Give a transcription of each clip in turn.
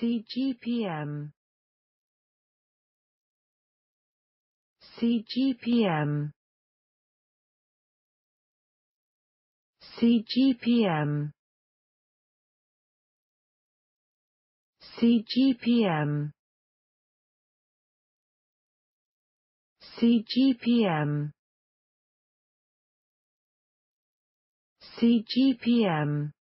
CGPM CGPM CGPM CGPM CGPM CGPM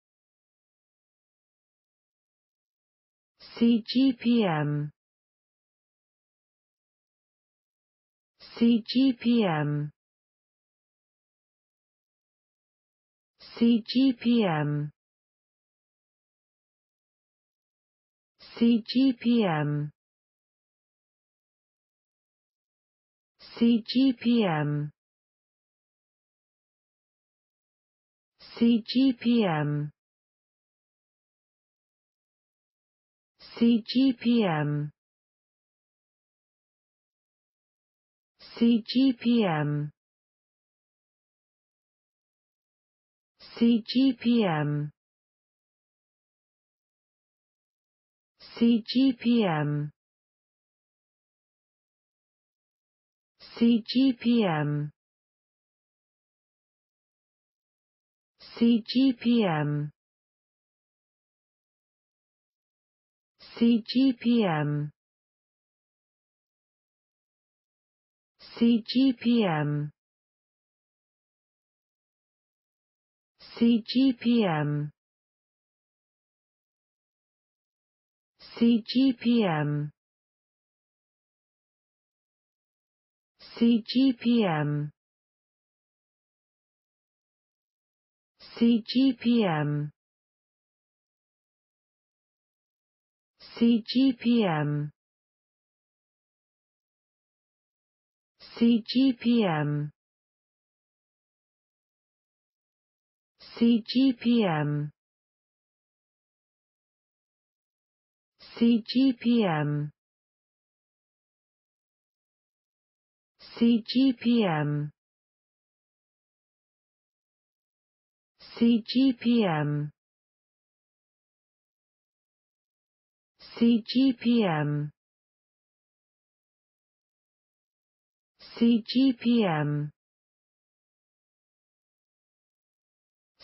CGPM CGPM CGPM CGPM CGPM CGPM CGPM CGPM CGPM CGPM CGPM CGPM CGPM CGPM CGPM CGPM CGPM CGPM CGPM CGPM CGPM CGPM CGPM CGPM CGPM CGPM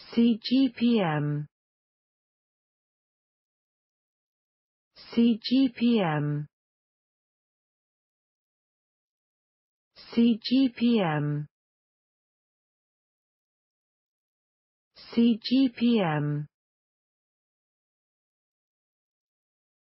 CGPM CGPM CGPM CGPM